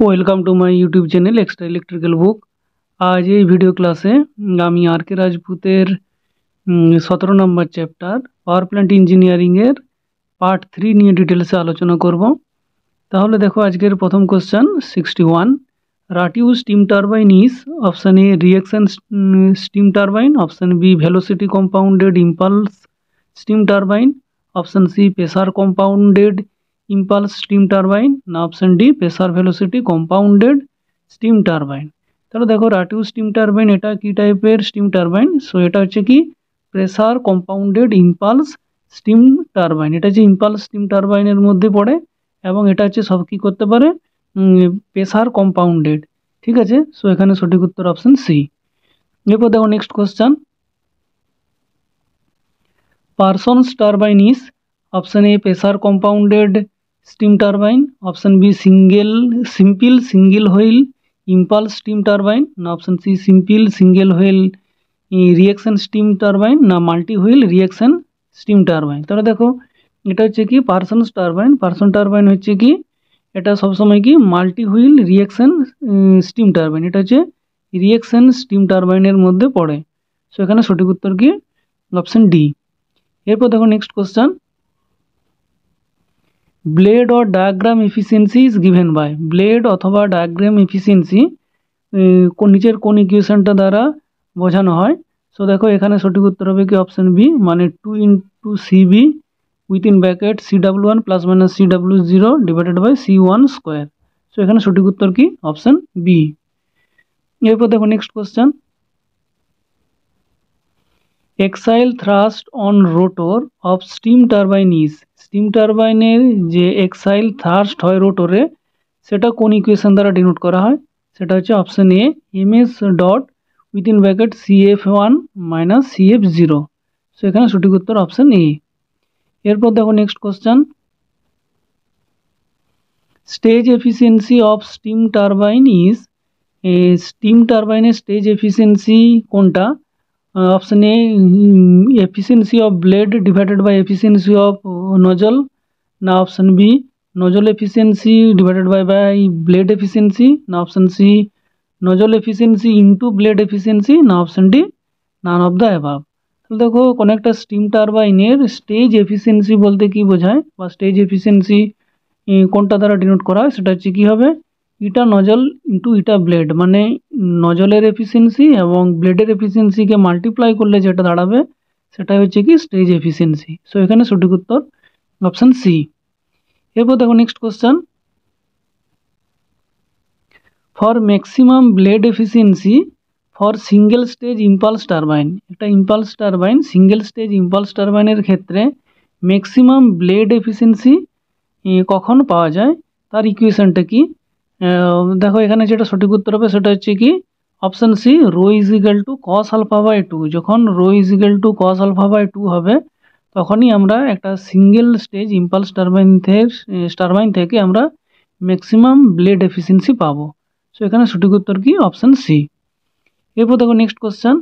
Welcome to my YouTube channel extra electrical book आज ये video क्लैसे हमें आर के राजपूतर सतर number chapter power plant engineering part three नहीं डिटेल्स आलोचना करब तो देखो आजकल प्रथम question sixty one Rateau steam turbine is option A reaction steam turbine option B velocity compounded impulse steam turbine option C pressure compounded impulse steam turbine না option D pressure velocity compounded steam turbine তাহলে দেখো রাটিউ steam turbine এটা কি টাইপের steam turbine so এটা হচ্ছে কি pressure compounded impulse steam turbine এটা হচ্ছে ইম্পালস স্টিম টারবাইনের মধ্যে পড়ে এবং এটা হচ্ছে সব কী করতে পারে প্রেসার কম্পাউন্ডেড ঠিক আছে সো এখানে সঠিক উত্তর অপশান সি এরপর দেখো next question Parsons turbine is option A pressure compounded steam turbine option B single simple single wheel impulse steam turbine না option C simple single wheel reaction steam turbine না multi wheel reaction steam turbine তাহলে দেখো এটা হচ্ছে কি person turbine person turbine হচ্ছে কি এটা সবসময় কি multi wheel reaction steam turbine এটা হচ্ছে রিয়াকশান স্টিম টারবাইনের মধ্যে পড়ে সো এখানে সঠিক উত্তর কি অপশান ডি এরপর দেখো next question blade or diagram efficiency is given by blade অথবা ডায়াগ্রাম এফিসিয়েন্সি নিচের কোন ইকুয়েশনটা দ্বারা বোঝানো হয় সো দেখো এখানে সঠিক উত্তর হবে কি অপশান বি মানে two into CB within bracket C W one plus minus C W zero divided by C one square so এখানে সঠিক উত্তর কি অপশান বি এরপর দেখো next question axial thrust on rotor of steam turbine is steam টারবাইনের যে axial thirst হয় রোটরে সেটা কোন ইকুয়েশন দ্বারা ডিনোট করা হয় সেটা হচ্ছে option A M S dot within bracket C F one minus C F zero so এখানে সঠিক উত্তর অপশান এ এরপর দেখো next question stage efficiency of steam turbine is steam টারবাইনের স্টেজ এফিসিয়েন্সি কোনটা option A efficiency of blade divided by efficiency of nozzle ना option B nozzle efficiency divided by by blade efficiency ना option C nozzle efficiency into blade efficiency ना option D naan of the above তাহলে দেখো কোনো একটা steam টারবাইনের stage efficiency বলতে কি বোঝায় বা স্টেজ এফিসিয়েন্সি কোনটা দ্বারা সেটা হচ্ছে কী হবে eta nozzle into eta blade মানে নজলের এফিসিয়েন্সি এবং ব্লেডের এফিসিয়েন্সিকে মাল্টিপ্লাই করলে যেটা দাঁড়াবে সেটাই হচ্ছে কি স্টেজ এফিসিয়েন্সি সো এখানে সঠিক উত্তর অপশান সি এরপর দেখো next question for maximum blade efficiency for single stage impulse turbine একটা impulse turbine single stage impulse টারবাইনের ক্ষেত্রে ম্যাক্সিমাম ব্লেড এফিসিয়েন্সি কখন পাওয়া যায় তার ইকুয়েশানটা কি দেখো এখানে যেটা সঠিক উত্তর হবে সেটা হচ্ছে কি option C rho equal to cos alpha by two যখন rho equal to cos alpha by two হবে তখনই আমরা একটা single stage impulse turbine turbine থেকে আমরা ম্যাক্সিমাম ব্লেড এফিসিয়েন্সি পাবো সো এখানে সঠিক উত্তর কি অপশান সি এরপর দেখো next question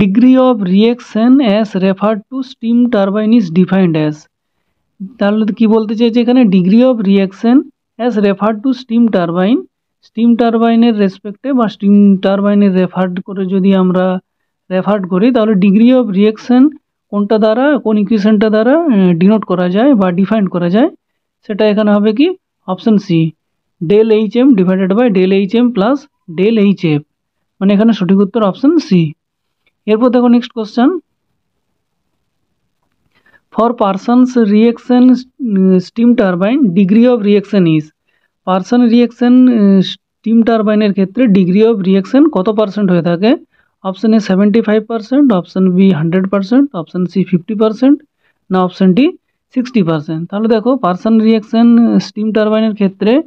degree of reaction as refer to steam turbine is defined as তাহলে কি বলতে চাইছে এখানে degree of reaction as refer to steam turbine steam টারবাইনের রেসপেক্টে বা স্টিম টারবাইনের রেফার করে যদি আমরা রেফার করি তাহলে ডিগ্রি অফ রিয়াকশান কোনটা দ্বারা কোন ইকুয়েশানটা দ্বারা ডিনোট করা যায় বা ডিফাইন করা যায় সেটা এখানে হবে কি option C del H M divided by del H M plus del H F মানে এখানে সঠিক উত্তর অপশান সি এরপর দেখো next question for Parsons reaction steam turbine degree of reaction is Parson reaction steam टारबाइनर क्षेत्र डिग्री अफ रिएक्शन कत percent option A seventy five percent option B hundred percent option C fifty percent ना option D sixty percent ता देखो Parson reaction steam टारबाइनर क्षेत्र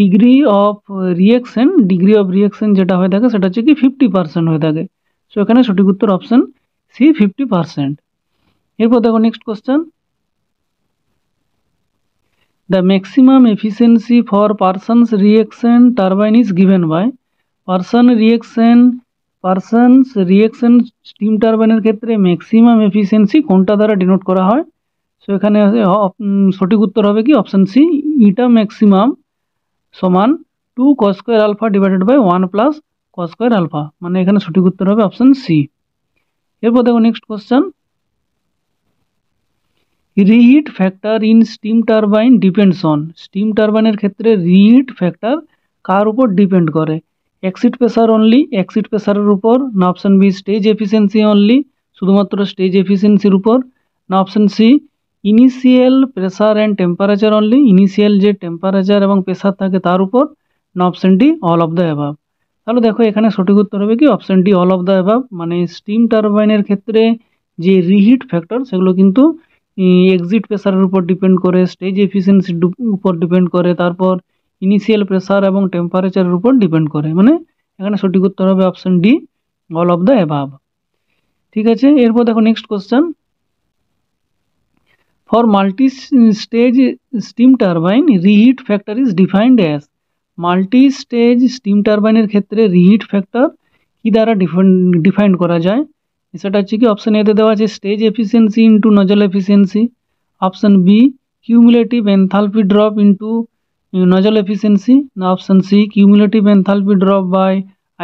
degree of reaction degree of reaction जो है कि फिफ्टी पार्सेंट होने सठिक उत्तर अपशन सी फिफ्टी पार्सेंट এরপর দেখো next question the maximum efficiency for Parsons reaction turbine is given by Parson reaction Parsons reaction steam টারবাইনের ক্ষেত্রে ম্যাক্সিমাম এফিসিয়েন্সি কোনটা দ্বারা ডিনোট করা হয় সো এখানে সঠিক উত্তর হবে কি অপশান সি ইটা ম্যাক্সিমাম সমান to cos square alpha divided by one plus cos square alpha মানে এখানে সঠিক উত্তর হবে অপশান সি এরপর দেখো next question reheat factor in steam turbine depends on steam টারবাইনের ক্ষেত্রে রিহিট ফ্যাক্টর কার উপর ডিপেন্ড করে অ্যাক্সিড প্রেসার অনলি অ্যাক্সিড প্রেশারের উপর না option B stage efficiency only শুধুমাত্র স্টেজ এফিসিয়েন্সির উপর না option C initial pressure and temperature only initial যে টেম্পারেচার এবং প্রেসার থাকে তার উপর না option D all of the above তাহলে দেখো এখানে সঠিক উত্তর হবে কি option D all of the above মানে স্টিম টারবাইনের ক্ষেত্রে যে রিহিট ফ্যাক্টর সেগুলো কিন্তু এক্সিট প্রেশারের উপর ডিপেন্ড করে স্টেজ এফিসিয়েন্সির উপর ডিপেন্ড করে তারপর ইনিশিয়াল প্রেশার এবং টেম্পারেচারের উপর ডিপেন্ড করে মানে এখানে সঠিক উত্তর হবে option D all of the above ঠিক আছে এরপর দেখো next question for multi stage steam turbine reheat factor is defined as multi stage steam টারবাইনের ক্ষেত্রে রিহিট ফ্যাক্টর কী দ্বারা ডিফাইন ডিফাইন্ড করা যায় সেটা হচ্ছে কি অপশান এতে দেওয়া আছে stage efficiency into nozzle efficiency option B cumulative enthalpy drop into nozzle efficiency না option C cumulative enthalpy drop by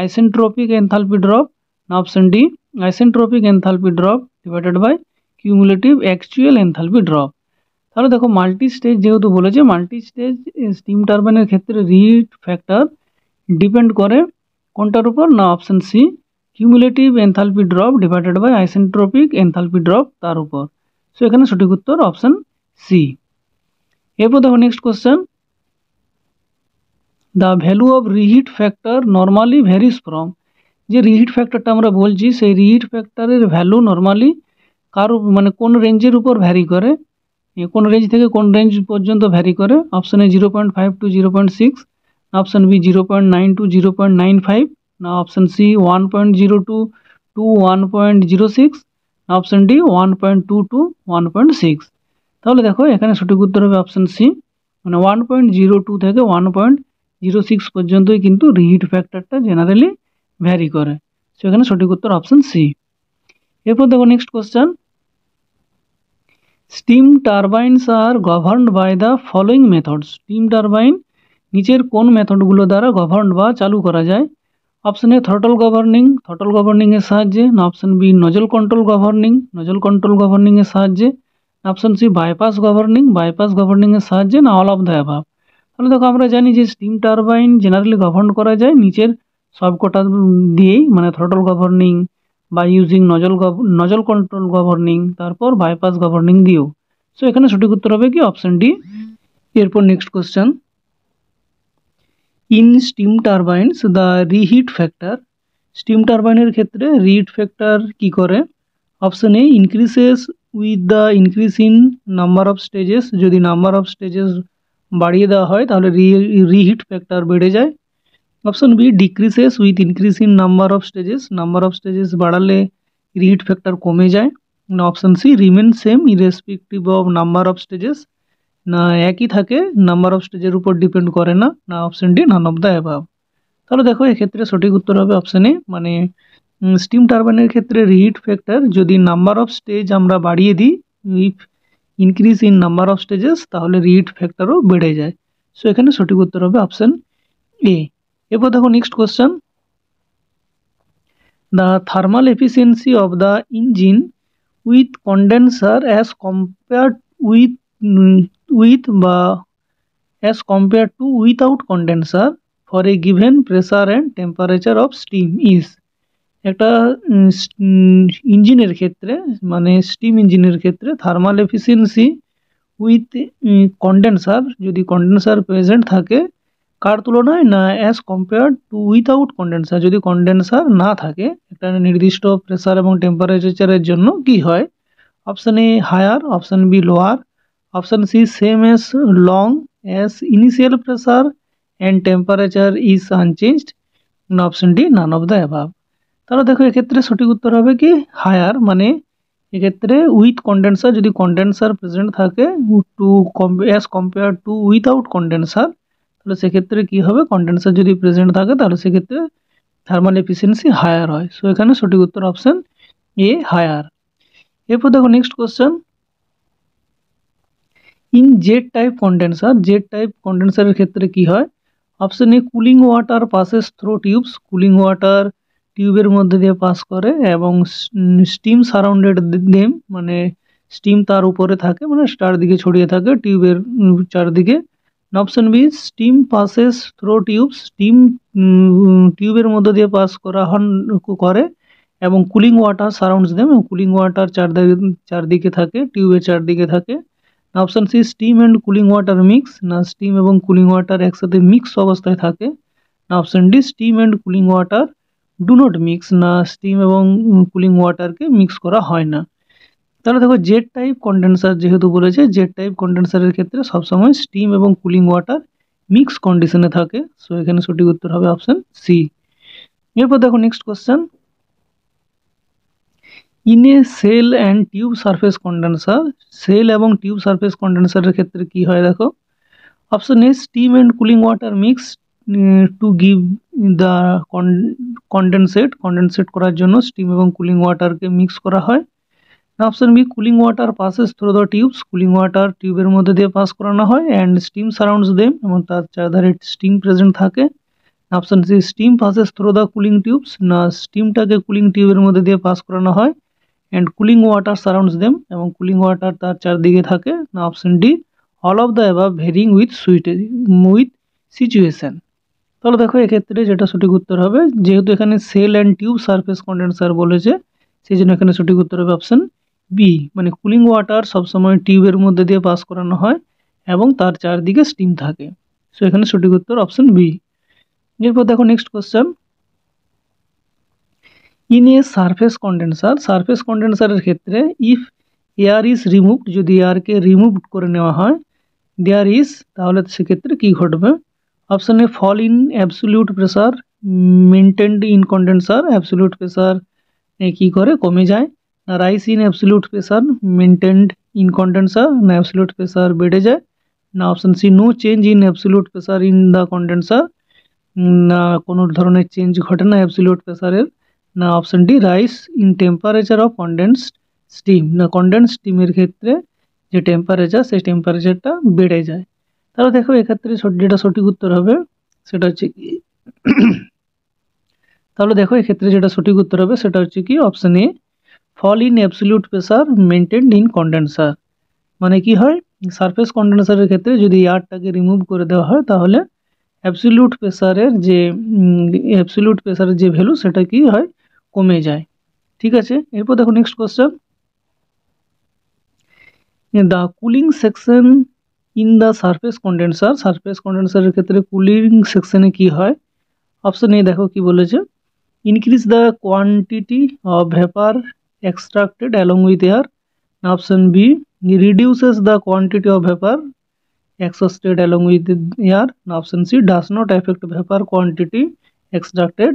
isentropic enthalpy drop না option D isentropic enthalpy drop divided by cumulative actual enthalpy drop তাহলে দেখো multi stage যেহেতু বলেছে multi stage steam টারবাইনের ক্ষেত্রে writ factor depend করে কোনটার উপর না option C cumulative enthalpy drop divided by isentropic enthalpy drop তার উপর সো এখানে সঠিক উত্তর অপশান সি এরপর দেখো next question the value of reheat factor normally varies from যে রিহিট ফ্যাক্টরটা আমরা বলছি সেই রিহিট ফ্যাক্টরের ভ্যালু নর্মালি কার মানে কোন রেঞ্জের উপর ভ্যারি করে কোন রেঞ্জ থেকে কোন রেঞ্জ পর্যন্ত ভ্যারি করে option A zero point five to zero point six option B zero point nine to zero point nine five now option C 1.02 to 1.06 now option D 1.2 to 1.6 তাহলে দেখো এখানে সঠিক উত্তর হবে অপশন সি মানে one point zero two থেকে one point zero six পর্যন্তই কিন্তু রিহিট ফ্যাক্টরটা জেনারেলি ভ্যারি করে সেখানে সঠিক উত্তর অপশন সি এরপর দেখো next question steam turbines are governed by the following methods steam turbine নিচের কোন মেথডগুলো দ্বারা গভর্নড বা চালু করা যায় option A throttle governing throttle governing এর সাহায্যে option B nozzle control governing nozzle control governing এর সাহায্যে option C bypass governing bypass governing এর সাহায্যে না অল অফ দা এবভ তাহলে দেখো আমরা জানি যে স্টিম টারবাইন জেনারেলি গভর্ন করা যায় নিচের সব কোটা দিয়ে মানে throttle governing by using nozzle nozzle control governing তারপর বাইপাস گورনিং দিয়ে সো এখানে সঠিক উত্তর হবে কি অপশন ডি এরপরে next question in steam turbines the reheat factor steam टारबाइनर क्षेत्र रिहिट फैक्टर कि option A increases with the increase in number of stages जो नम्बर अफ स्टेजेस बाड़िए देवा रि रिहिट फैक्टर बेड़े जाए option B decreases with increase in number of stages number of stages बाढ़ाले रिहिट फैक्टर कमे जाए अपशन सी रिमेन सेम इ रेसपेक्टिव नम्बर अफ स्टेजेस না একই থাকে নাম্বার অফ স্টেজের উপর ডিপেন্ড করে না না option D none of the above তাহলে দেখো এক্ষেত্রে সঠিক উত্তর হবে অপশানে মানে স্টিম টারবাইনের ক্ষেত্রে রিহিট ফ্যাক্টর যদি নাম্বার অফ স্টেজ আমরা বাড়িয়ে দিই if increase in number of stages তাহলে রিহিট ফ্যাক্টরও বেড়ে যায় সো এখানে সঠিক উত্তর হবে অপশান এ এরপর দেখো next question the thermal efficiency of the engine with condenser as compared with with বা as compare to without condenser for a given pressure and temperature of steam is একটা ইঞ্জিনের ক্ষেত্রে মানে স্টিম ইঞ্জিনের ক্ষেত্রে thermal efficiency with condenser যদি condenser present থাকে কার তুলনায় না as compare to without condenser যদি কন্ডেন্সার না থাকে একটা নির্দিষ্ট প্রেসার এবং টেম্পারেচারের জন্য কি হয় option A higher option B lower option C same as long as initial pressure and temperature is unchanged option D none of the above তাহলে দেখো এক্ষেত্রে সঠিক উত্তর হবে কি হায়ার মানে এক্ষেত্রে উইথ কন্ডেন্সার যদি কন্ডেন্সার প্রেজেন্ট থাকে to as compare to without condenser তাহলে সেক্ষেত্রে কী হবে কন্ডেন্সার যদি প্রেজেন্ট থাকে তাহলে সেক্ষেত্রে থার্মাল এফিসিয়েন্সি হায়ার হয় সো এখানে সঠিক উত্তর অপশান এ হায়ার এরপর দেখো next question in Z type condenser Z type কন্ডেন্সারের ক্ষেত্রে কি হয় option A cooling water passes through tubes cooling water টিউবের মধ্যে দিয়ে পাস করে এবং স্টিম সারাউন্ডেড দেম মানে স্টিম তার উপরে থাকে মানে চারদিকে ছড়িয়ে থাকে টিউবের চারদিকে option B steam passes through tubes steam টিউবের মধ্য দিয়ে পাস করা হন করে এবং cooling water surrounds them cooling water চারদিকে চারদিকে থাকে টিউবের চারদিকে থাকে option C steam and cooling water mix না স্টিম এবং কুলিং ওয়াটার একসাথে মিক্স অবস্থায় থাকে না option D steam and cooling water do not mix না স্টিম এবং কুলিং ওয়াটারকে মিক্স করা হয় না তাহলে দেখো জেড টাইপ কন্ডেন্সার যেহেতু বলেছে জেড টাইপ কন্ডেন্সারের ক্ষেত্রে সবসময় স্টিম এবং কুলিং ওয়াটার মিক্স কন্ডিশনে থাকে সো এখানে সঠিক উত্তর হবে অপশান সি এরপর দেখো next question in a shell and tube surface condenser shell এবং টিউব সারফেস কন্ডেন্সারের ক্ষেত্রে কি হয় দেখো option A steam and cooling water mix to give the condensate condensate করার জন্য স্টিম এবং কুলিং ওয়াটারকে মিক্স করা হয় option B cooling water passes through the tubes cooling water টিউবের মধ্যে দিয়ে পাস করানো হয় অ্যান্ড স্টিম সারাউন্ডস দেম এবং তার চারধারে স্টিম প্রেজেন্ট থাকে option C steam passes through the cooling tubes না স্টিমটাকে কুলিং টিউবের মধ্যে দিয়ে পাস করানো হয় and cooling water surrounds them এবং কুলিং ওয়াটার তার চারদিকে থাকে না option D all of the above varying with suit with situation তাহলে দেখো এক্ষেত্রে যেটা সঠিক উত্তর হবে যেহেতু এখানে shell and tube surface condenser বলেছে সেই জন্য এখানে সঠিক উত্তর হবে অপশান বি মানে কুলিং ওয়াটার সবসময় টিউবের মধ্যে দিয়ে পাস করানো হয় এবং তার চারদিকে স্টিম থাকে সো এখানে সঠিক উত্তর অপশান বি এরপর দেখো next question in a surface condenser surface condenser ক্ষেত্রে ইফ ইয়ার ইজ রিমুভড যদি ইয়ার কে রিমুভড করে নেওয়া হয় देयर ইজ তাহলে তে ক্ষেত্রে কি ঘটবে option A fall in absolute pressure maintained in condenser absolute pressure এ কি করে কমে যায় rise in absolute pressure maintained in condenser ন এবসোলিউট प्रेशर বেড়ে যায় না option C no change in absolute pressure in the condenser না কোন ধরনের চেঞ্জ ঘটেনা এবসোলিউট প্রেসারের না option D rise in temperature of condensed steam না কনডেন্স স্টিমের ক্ষেত্রে যে টেম্পারেচার সেই টেম্পারেচারটা বেড়ে যায় তাহলে দেখো এক্ষেত্রে যেটা সঠিক উত্তর হবে সেটা হচ্ছে কি তাহলে দেখো এক্ষেত্রে যেটা সঠিক উত্তর হবে সেটা হচ্ছে কি option A fall in absolute pressure maintained in condenser মানে কি হয় সারফেস কন্ডেন্সারের ক্ষেত্রে যদি এয়ারটাকে রিমুভ করে দেওয়া হয় তাহলে অ্যাবসলিউট প্রেসারের যে অ্যাবসলিউট প্রেসারের যে ভ্যালু সেটা কি হয় কমে যায় ঠিক আছে এরপর দেখো next question the cooling section in the surface condenser surface কন্ডেন্সারের ক্ষেত্রে কুলিং সেকশনে কি হয় অপশন এ দেখো কি বলেছে increase the quantity of vapour extracted along with air option B reduces the quantity of vapour exhausted along with air option C does not affect vapour quantity extracted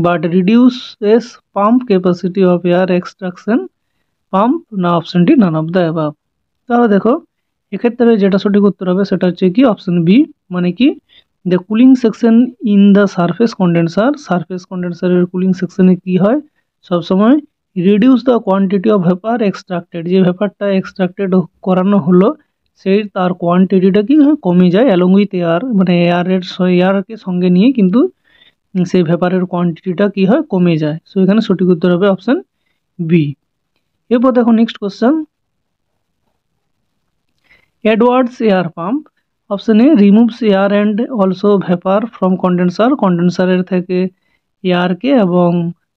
but reduces pump capacity of air extraction pump না অপশানটি নান of the above তাহলে দেখো এক্ষেত্রে যেটা সঠিক উত্তর হবে সেটা হচ্ছে কি অপশান বি মানে কি the cooling section in the surface condenser surface কন্ডেন্সারের কুলিং সেকশনে কি হয় সবসময় reduce the quantity of vapour extracted যে ভেপারটা এক্সট্রাক্টেড করানো হলো সেই তার কোয়ান্টিটিটা কি কমে যায় অ্যালং উইথ এয়ার মানে এয়ারের এয়ারকে সঙ্গে নিয়ে কিন্তু সেই ভেপারের কোয়ান্টিটিটা কি হয় কমে যায় সো এখানে সঠিক উত্তর হবে অপশান বি এরপর দেখো next question Edwards air pump option A removes air and also vapour from condenser কন্ডেন্সারের থেকে এয়ারকে এবং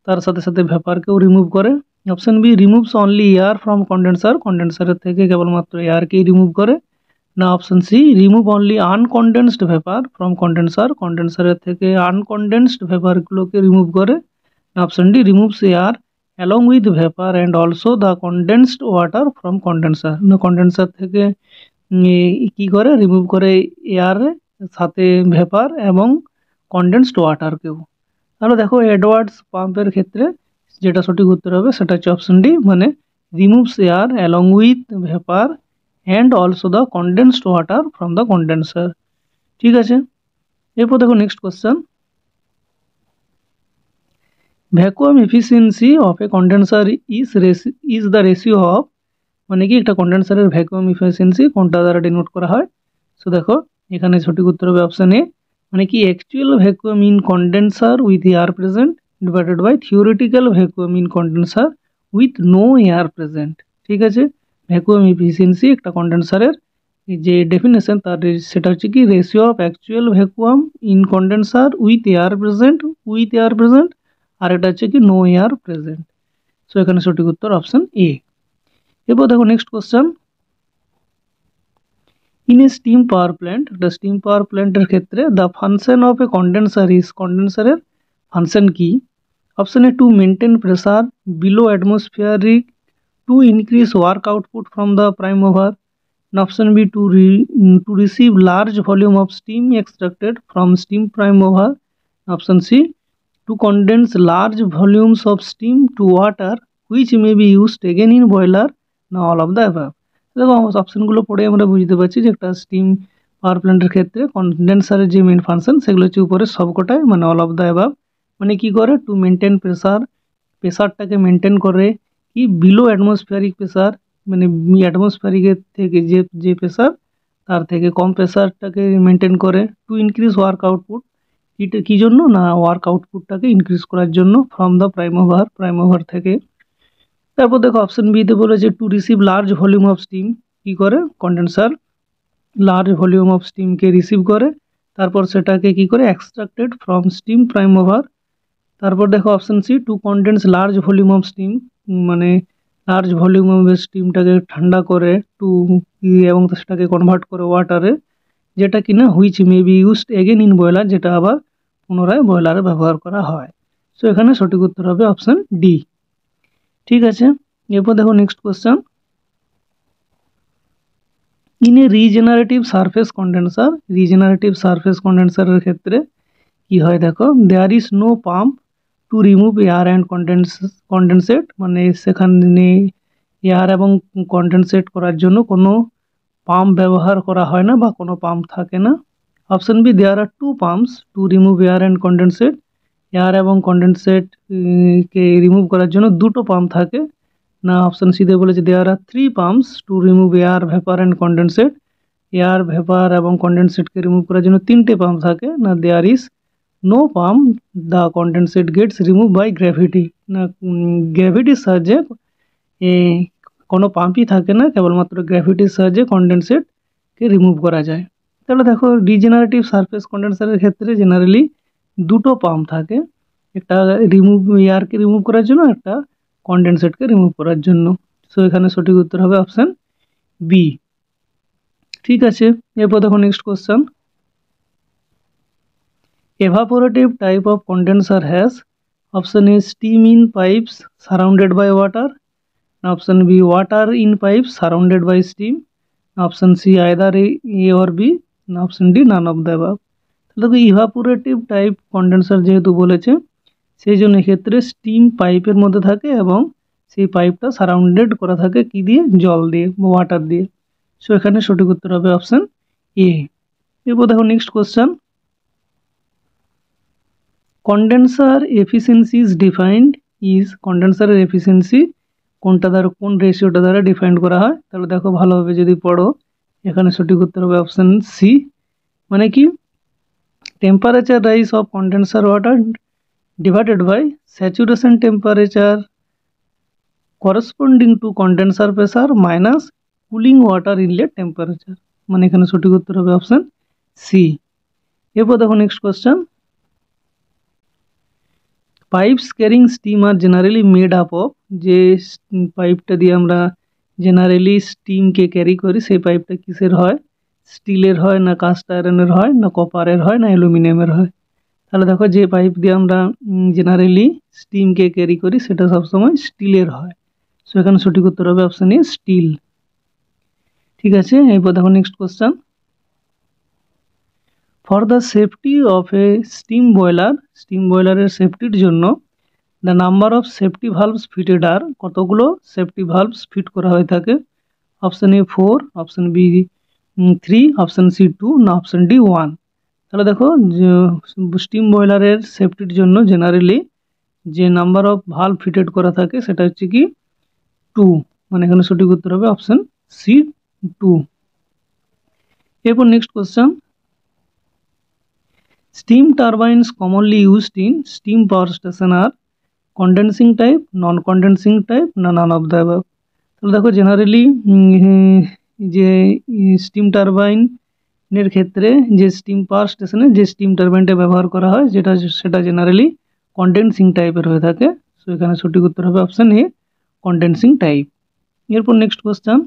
তার সাথে সাথে ভেপারকেও রিমুভ করে option B removes only air from condenser কন্ডেন্সারের থেকে কেবলমাত্র এয়ারকেই রিমুভ করে না option C remove only uncondensed vapour from condenser কন্ডেন্সারের থেকে আনকনডেন্সড ভেপারগুলোকে রিমুভ করে না option D removes air along with vapour and also the condensed water from condenser না কন্ডেন্সার থেকে কী করে রিমুভ করে এয়ার সাথে ভেপার এবং কনডেন্সড ওয়াটারকেও তাহলে দেখো এডওয়ার্ডস পাম্পের ক্ষেত্রে যেটা সঠিক উত্তর হবে সেটা হচ্ছে অপশন ডি মানে removes air along with vapour and also the condensed water from the condenser ঠিক আছে এরপর দেখো next question vacuum efficiency of a condenser is ratio is the ratio of মানে কি একটা কন্ডেন্সারের ভ্যাকুয়াম এফিসিয়েন্সি কোনটা দ্বারা ডিনোট করা হয় সো দেখো এখানে সঠিক উত্তর হবে অপশান এ মানে কি actual vacuum in condenser with air present divided by theoretical vacuum in condenser with no air present ঠিক আছে वैक्यूम एफिशिएंसी एक कंडेनसरेर जे डेफिनेशन तार सेट है की ratio of actual vacuum in condenser with air present with air present और एकटा छ की नो एयर प्रेजेंट सो এখানের সঠিক উত্তর অপশন এ এবারে দেখো next question in a steam power plant the steam power প্ল্যান্টের ক্ষেত্রে the function of a condenser is কনডেন্সারের ফাংশন কি option A to maintain pressure below atmospheric to increase work output from the prime mover and option b to, re, to receive large volume of steam extracted from steam prime mover option c to condense large volumes of steam to water which may be used again in boiler now all of the above দেখো অপশানগুলো পড়ে আমরা বুঝতে পারছি যে একটা steam power প্ল্যান্টের ক্ষেত্রে কন্ডেন্সারের যে মেন ফাংশন সেগুলো হচ্ছে উপরে সবকটাই মানে অল অফ দ্য অ্যাভাব মানে কী করে টু মেনটেন প্রেসার প্রেসারটাকে মেনটেন করে কি বিলো অ্যাটমসফিয়ারিক প্রেশার মানে অ্যাটমসফিয়ারিকের থেকে যে যে প্রেশার তার থেকে কম প্রেশারটাকে মেনটেন করে টু ইনক্রিজ ওয়ার্ক আউটপুট এটা কী জন্য না ওয়ার্ক আউটপুটটাকে ইনক্রিজ করার জন্য from the prime mover prime mover থেকে তারপর দেখো অপশান বিতে বলেছে to receive large volume of steam কী করে কন্ডেন্সার লার্জ ভলিউম অফ স্টিমকে রিসিভ করে তারপর সেটাকে কি করে extracted from steam prime mover তারপর দেখো option C to condense large volume of steam মানে লার্জ ভলিউম অফ স্টিমটাকে ঠান্ডা করে টু এবং সেটাকে কনভার্ট করে ওয়াটারে যেটা কিনা which may be used again in boiler যেটা আবার পুনরায় ব্রয়লারে ব্যবহার করা হয় সো এখানে সঠিক উত্তর হবে অপশান ডি ঠিক আছে এরপর দেখো next question in a regenerative surface condenser regenerative surface কন্ডেন্সারের ক্ষেত্রে কি হয় দেখো there is no pump to remove air and condense condensate মানে সেখানে এয়ার এবং কন্টেন্টসেট করার জন্য কোনো পাম্প ব্যবহার করা হয় না বা কোনো পাম্প থাকে না option B there are two pumps to remove air and condensate air এবং কন্টেন্টসেটকে রিমুভ করার জন্য দুটো পাম্প থাকে না অপশন সিদে বলেছে there are three pumps to remove air vapour and condensate air vapour এবং কন্টেন্টসেটকে রিমুভ করার জন্য তিনটে পাম্প থাকে না there is no pump the condensate gets remove by gravity না গ্র্যাভিটির সাহায্যে কোনো পাম্পই থাকে না কেবলমাত্র গ্র্যাভিটির সাহায্যে কন্ডেনসেটকে রিমুভ করা যায় তাহলে দেখো রিজেনারেটিভ সারফেস কন্ডেন্সারের ক্ষেত্রে জেনারেলি দুটো পাম্প থাকে একটা রিমুভ ইয়ারকে রিমুভ করার জন্য একটা কন্ডেনসেটকে রিমুভ করার জন্য সো এখানে সঠিক উত্তর হবে অপশান বি ঠিক আছে এরপর দেখো next question Evaporative type of condenser has option is steam in pipes surrounded by water option B water in pipes surrounded by steam option C either A or B option D none of the above তাহলে দেখো evaporative type condenser যেহেতু বলেছে সেই জন্য ক্ষেত্রে steam পাইপের মধ্যে থাকে এবং সেই পাইপটা সারাউন্ডেড করা থাকে কি দিয়ে জল দিয়ে ওয়াটার দিয়ে সো এখানে সঠিক উত্তর হবে অপশান এ এরপর দেখো next question condenser efficiency is defined is কন্ডেন্সারের এফিসিয়েন্সি কোনটা দ্বারা কোন রেশিওটা দ্বারা ডিফাইন্ড করা হয় তাহলে দেখো ভালোভাবে যদি পড়ো এখানে সঠিক উত্তর হবে অপশান সি মানে কি temperature rise of condenser water divided by saturation temperature corresponding to condenser pressure minus cooling water inlet temperature মানে এখানে সঠিক উত্তর হবে অপশান সি এরপর দেখো next question pipe carrying steam are generally made up of যে পাইপটা দিয়ে আমরা জেনারেলি স্টিমকে ক্যারি করি সেই পাইপটা কিসের হয় স্টিলের হয় না কাস্ট আয়রনের হয় না কপারের হয় না অ্যালুমিনিয়ামের হয় তাহলে দেখো যে পাইপ দিয়ে আমরা জেনারেলি স্টিমকে ক্যারি করি সেটা সবসময় স্টিলের হয় সো এখানে সঠিক উত্তর হবে অপশান এ স্টিল ঠিক আছে এরপর দেখো next question for the safety of a steam boiler steam বয়লারের সেফটির জন্য the number of safety valves fitted are কতগুলো সেফটি ভালভস ফিট করা হয়ে থাকে option A four option B three option C two না অপশান ডি ওয়ান তাহলে দেখো স্টিম বয়লারের সেফটির জন্য জেনারেলি যে নাম্বার অফ ভাল্ব ফিটেড করা থাকে সেটা হচ্ছে কি টু মানে এখানে সঠিক উত্তর হবে অপশান সি টু এরপর next question Steam turbines commonly used in steam power station are condensing type, non-condensing type, none of the above. তাহলে দেখো জেনারেলি যে স্টিম টারবাইনের ক্ষেত্রে যে স্টিম পাওয়ার স্টেশনে যে স্টিম টারবাইনটা ব্যবহার করা হয় যেটা সেটা জেনারেলি কন্টেন্সিং টাইপের হয়ে থাকে সো এখানে সঠিক উত্তর হবে অপশান এ কন্টেন্সিং টাইপ এরপর next question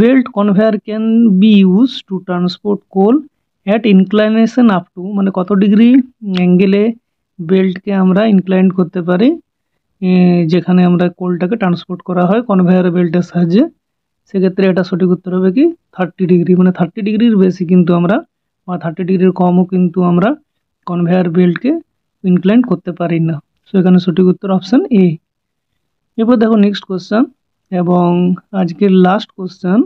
belt conveyor can be use to transport coal at inclination up to মানে কত ডিগ্রি অ্যাঙ্গেলে বেল্টকে আমরা ইনক্লাইন করতে পারি যেখানে আমরা কোলটাকে ট্রান্সপোর্ট করা হয় কনভেয়ার বেল্টের সাহায্যে সেক্ষেত্রে এটা সঠিক উত্তর হবে কি থার্টি ডিগ্রি মানে থার্টি ডিগ্রির বেশি কিন্তু আমরা বা থার্টি ডিগ্রির কমও কিন্তু আমরা কনভেয়ার বেল্টকে ইনক্লাইন করতে পারি না সো এখানে সঠিক উত্তর অপশান এ এরপর দেখো নেক্সট কোশ্চেন এবং আজকের last question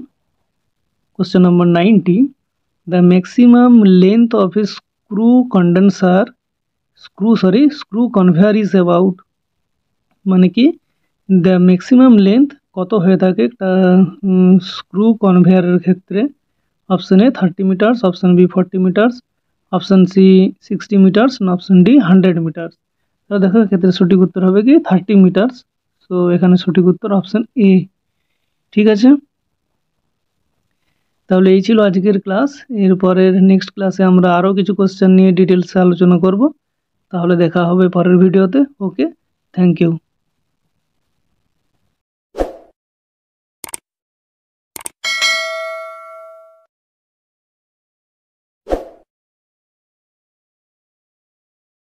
question number ninety the maximum length of screw condenser screw sorry screw conveyor is about मान कि द मैक्सिमम लेंथ कत हो स्क्रू कन्भेयर क्षेत्र option A thirty metres option B forty metres option C sixty metres and option D hundred metres तो देखो क्षेत्र में सठिक उत्तर है कि थार्टी मीटार्स सो एखे सठिक उत्तर अपशन ए ठीक है তাহলে এই ছিল আজকের ক্লাস এরপরের নেক্সট ক্লাসে আমরা আরও কিছু কোশ্চেন নিয়ে ডিটেলসে আলোচনা করব তাহলে দেখা হবে পরের ভিডিওতে ওকে থ্যাংক ইউ